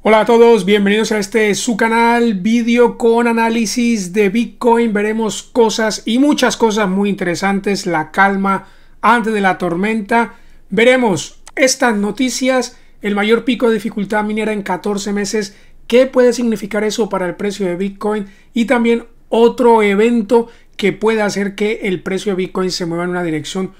Hola a todos, bienvenidos a este su canal, vídeo con análisis de Bitcoin. Veremos cosas y muchas cosas muy interesantes, la calma antes de la tormenta. Veremos estas noticias, el mayor pico de dificultad minera en 14 meses, qué puede significar eso para el precio de Bitcoin y también otro evento que puede hacer que el precio de Bitcoin se mueva en una dirección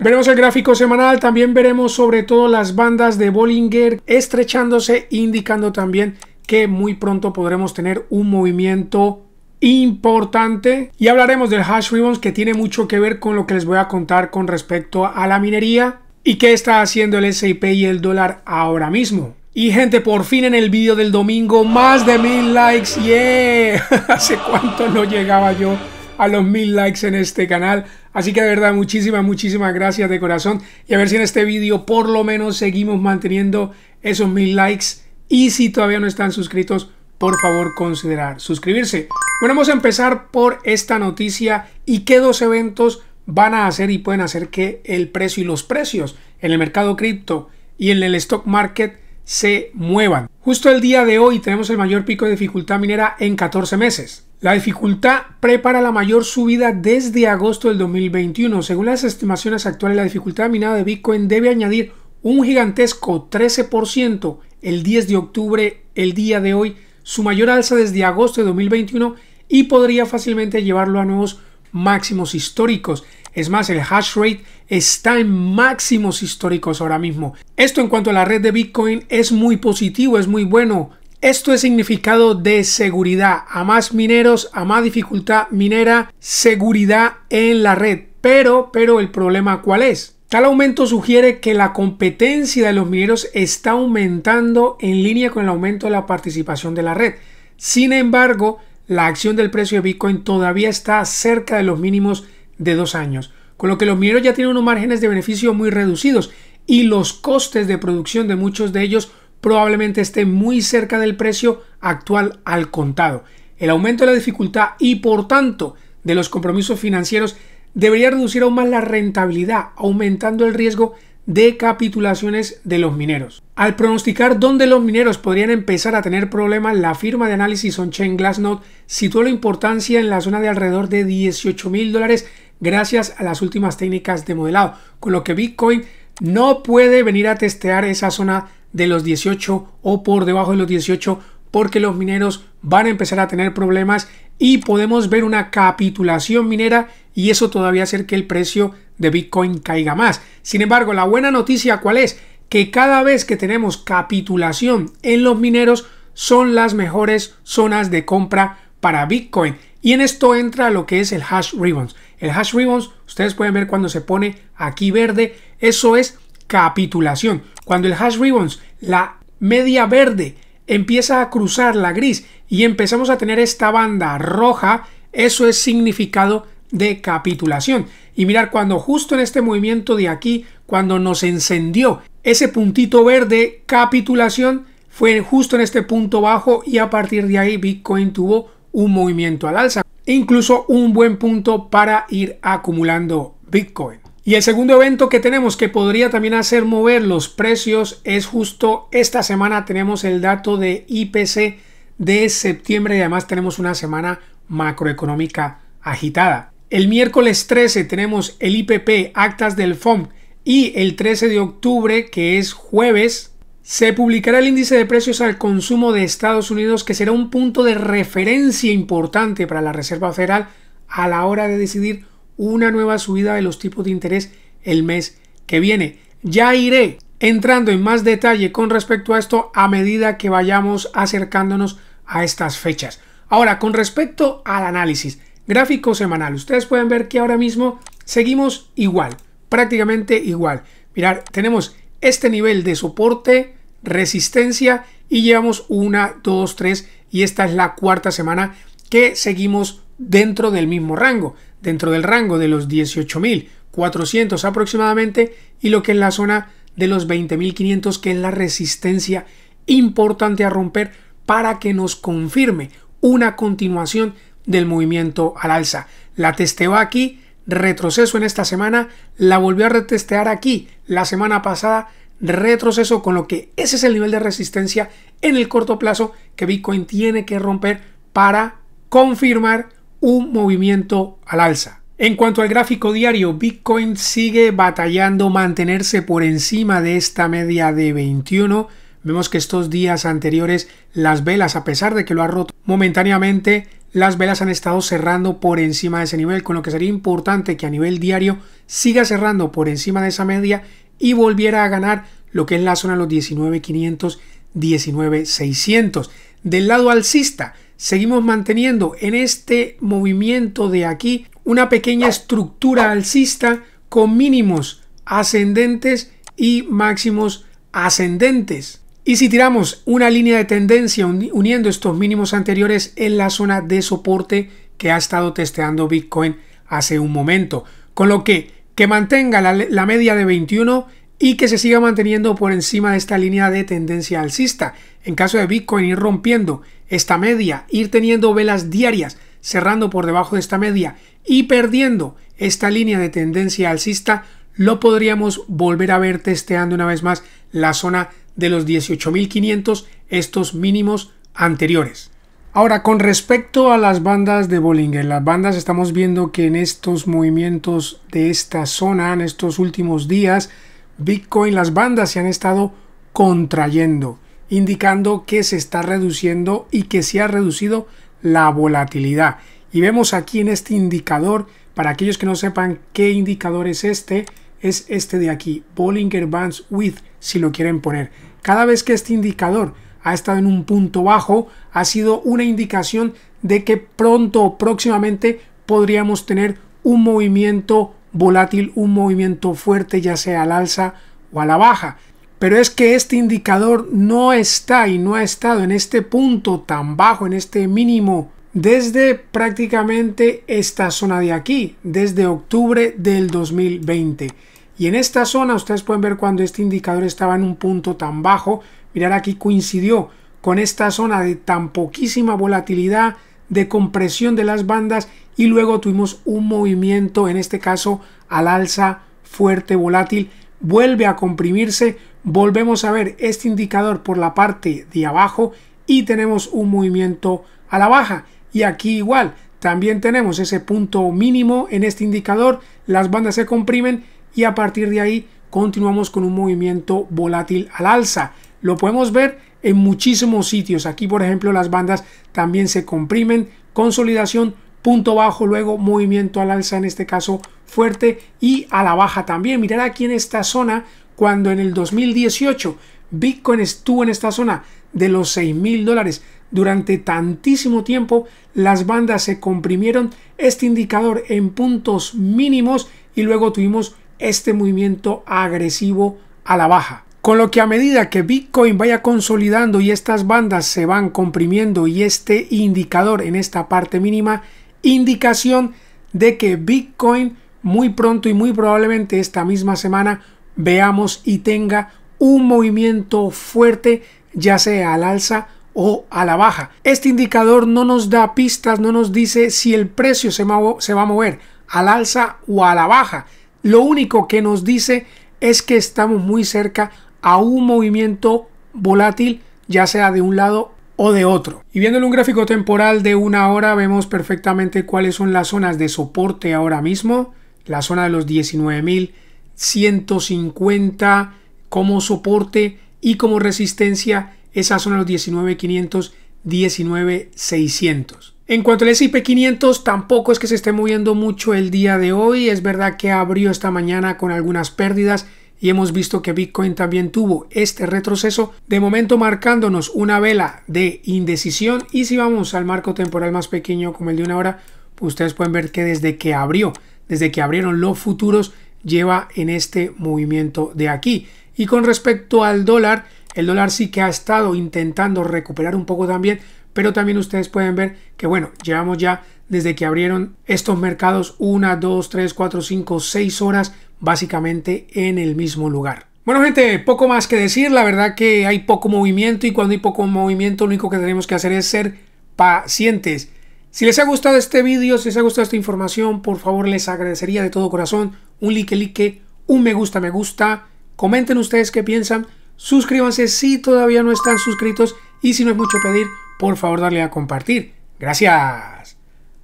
Veremos el gráfico semanal, también veremos sobre todo las bandas de Bollinger estrechándose, indicando también que muy pronto podremos tener un movimiento importante y hablaremos del hash ribbons que tiene mucho que ver con lo que les voy a contar con respecto a la minería y qué está haciendo el S&P y el dólar ahora mismo. Y gente, por fin en el vídeo del domingo, más de mil likes, yeah. Hace cuánto no llegaba yo a los mil likes en este canal. Así que de verdad, muchísimas, muchísimas gracias de corazón. Y a ver si en este vídeo por lo menos seguimos manteniendo esos mil likes. Y si todavía no están suscritos, por favor considerar suscribirse. Bueno, vamos a empezar por esta noticia y qué dos eventos van a hacer y pueden hacer que el precio y los precios en el mercado cripto y en el stock market se muevan. Justo el día de hoy tenemos el mayor pico de dificultad minera en 14 meses. La dificultad prepara la mayor subida desde agosto del 2021. Según las estimaciones actuales, la dificultad minada de Bitcoin debe añadir un gigantesco 13% el 10 de octubre, el día de hoy, su mayor alza desde agosto de 2021 y podría fácilmente llevarlo a nuevos máximos históricos. Es más, el hash rate está en máximos históricos ahora mismo. Esto en cuanto a la red de Bitcoin es muy positivo, es muy bueno. Esto es significado de seguridad. A más mineros, a más dificultad minera, seguridad en la red. Pero, pero el problema cuál es? Tal aumento sugiere que la competencia de los mineros está aumentando en línea con el aumento de la participación de la red. Sin embargo, la acción del precio de Bitcoin todavía está cerca de los mínimos de dos años, con lo que los mineros ya tienen unos márgenes de beneficio muy reducidos y los costes de producción de muchos de ellos probablemente esté muy cerca del precio actual al contado. El aumento de la dificultad y por tanto de los compromisos financieros debería reducir aún más la rentabilidad, aumentando el riesgo de capitulaciones de los mineros. Al pronosticar dónde los mineros podrían empezar a tener problemas, la firma de análisis on-chain Glassnode situó la importancia en la zona de alrededor de 18 mil dólares gracias a las últimas técnicas de modelado, con lo que Bitcoin no puede venir a testear esa zona de los 18 o por debajo de los 18 porque los mineros van a empezar a tener problemas y podemos ver una capitulación minera y eso todavía hacer que el precio de Bitcoin caiga más. Sin embargo, la buena noticia cuál es? Que cada vez que tenemos capitulación en los mineros son las mejores zonas de compra para Bitcoin. Y en esto entra lo que es el hash ribbons. El hash ribbons, ustedes pueden ver cuando se pone aquí verde, eso es capitulación. Cuando el hash ribbons, la media verde, empieza a cruzar la gris y empezamos a tener esta banda roja, eso es significado de capitulación. Y mirar cuando justo en este movimiento de aquí, cuando nos encendió ese puntito verde, capitulación, fue justo en este punto bajo y a partir de ahí Bitcoin tuvo un movimiento al alza incluso un buen punto para ir acumulando Bitcoin. Y el segundo evento que tenemos que podría también hacer mover los precios es justo esta semana tenemos el dato de IPC de septiembre y además tenemos una semana macroeconómica agitada. El miércoles 13 tenemos el IPP, actas del FOM y el 13 de octubre que es jueves se publicará el índice de precios al consumo de Estados Unidos que será un punto de referencia importante para la Reserva Federal a la hora de decidir una nueva subida de los tipos de interés el mes que viene. Ya iré entrando en más detalle con respecto a esto a medida que vayamos acercándonos a estas fechas. Ahora, con respecto al análisis gráfico semanal, ustedes pueden ver que ahora mismo seguimos igual, prácticamente igual. Mirar, tenemos este nivel de soporte resistencia y llevamos una, dos, tres y esta es la cuarta semana que seguimos dentro del mismo rango, dentro del rango de los 18.400 aproximadamente y lo que es la zona de los 20.500 que es la resistencia importante a romper para que nos confirme una continuación del movimiento al alza. La testeó aquí, retroceso en esta semana, la volvió a retestear aquí la semana pasada, retroceso, con lo que ese es el nivel de resistencia en el corto plazo que Bitcoin tiene que romper para confirmar un movimiento al alza. En cuanto al gráfico diario, Bitcoin sigue batallando mantenerse por encima de esta media de 21. Vemos que estos días anteriores las velas, a pesar de que lo ha roto momentáneamente, las velas han estado cerrando por encima de ese nivel, con lo que sería importante que a nivel diario siga cerrando por encima de esa media y volviera a ganar lo que es la zona de los 19,500, 19,600. Del lado alcista, seguimos manteniendo en este movimiento de aquí una pequeña estructura alcista con mínimos ascendentes y máximos ascendentes. Y si tiramos una línea de tendencia uniendo estos mínimos anteriores en la zona de soporte que ha estado testeando Bitcoin hace un momento. Con lo que que mantenga la, media de 21 y que se siga manteniendo por encima de esta línea de tendencia alcista. En caso de Bitcoin ir rompiendo esta media, ir teniendo velas diarias cerrando por debajo de esta media y perdiendo esta línea de tendencia alcista, lo podríamos volver a ver testeando una vez más la zona de los 18.500, estos mínimos anteriores. Ahora, con respecto a las bandas de Bollinger, las bandas estamos viendo que en estos movimientos de esta zona, en estos últimos días, Bitcoin, las bandas se han estado contrayendo, indicando que se está reduciendo y que se ha reducido la volatilidad. Y vemos aquí en este indicador, para aquellos que no sepan qué indicador es este, es este de aquí, Bollinger Bands Width, si lo quieren poner. Cada vez que este indicador ha estado en un punto bajo, ha sido una indicación de que pronto o próximamente podríamos tener un movimiento volátil, un movimiento fuerte, ya sea al alza o a la baja. Pero es que este indicador no está y no ha estado en este punto tan bajo, en este mínimo, desde prácticamente esta zona de aquí, desde octubre del 2020. Y en esta zona ustedes pueden ver cuando este indicador estaba en un punto tan bajo, mirar aquí coincidió con esta zona de tan poquísima volatilidad, de compresión de las bandas y luego tuvimos un movimiento, en este caso al alza fuerte volátil, vuelve a comprimirse, volvemos a ver este indicador por la parte de abajo y tenemos un movimiento a la baja y aquí igual también tenemos ese punto mínimo en este indicador, las bandas se comprimen y a partir de ahí continuamos con un movimiento volátil al alza. Lo podemos ver en muchísimos sitios. Aquí, por ejemplo, las bandas también se comprimen, consolidación, punto bajo, luego movimiento al alza, en este caso fuerte y a la baja también. Mirad aquí en esta zona, cuando en el 2018 Bitcoin estuvo en esta zona de los 6 mil dólares durante tantísimo tiempo, las bandas se comprimieron este indicador en puntos mínimos y luego tuvimos este movimiento agresivo a la baja. Con lo que a medida que Bitcoin vaya consolidando y estas bandas se van comprimiendo y este indicador en esta parte mínima, indicación de que Bitcoin muy pronto y muy probablemente esta misma semana veamos y tenga un movimiento fuerte ya sea al alza o a la baja. Este indicador no nos da pistas, no nos dice si el precio se, va a mover al alza o a la baja, lo único que nos dice es que estamos muy cerca a un movimiento volátil, ya sea de un lado o de otro. Y en un gráfico temporal de una hora, vemos perfectamente cuáles son las zonas de soporte ahora mismo. La zona de los 19.150 como soporte y como resistencia, esa zona de los 19.500, 19.600. En cuanto al SP500, tampoco es que se esté moviendo mucho el día de hoy. Es verdad que abrió esta mañana con algunas pérdidas y hemos visto que Bitcoin también tuvo este retroceso, de momento marcándonos una vela de indecisión y si vamos al marco temporal más pequeño como el de una hora, pues ustedes pueden ver que desde que abrió, desde que abrieron los futuros, lleva en este movimiento de aquí. Y con respecto al dólar, el dólar sí que ha estado intentando recuperar un poco también, pero también ustedes pueden ver que, bueno, llevamos ya desde que abrieron estos mercados una dos tres cuatro cinco seis horas básicamente en el mismo lugar. Bueno gente, poco más que decir, la verdad que hay poco movimiento y cuando hay poco movimiento lo único que tenemos que hacer es ser pacientes. Si les ha gustado este vídeo, si les ha gustado esta información, por favor les agradecería de todo corazón un like, like, un me gusta, me gusta. Comenten ustedes qué piensan, suscríbanse si todavía no están suscritos y si no es mucho pedir, por favor darle a compartir. Gracias.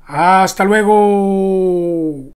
Hasta luego.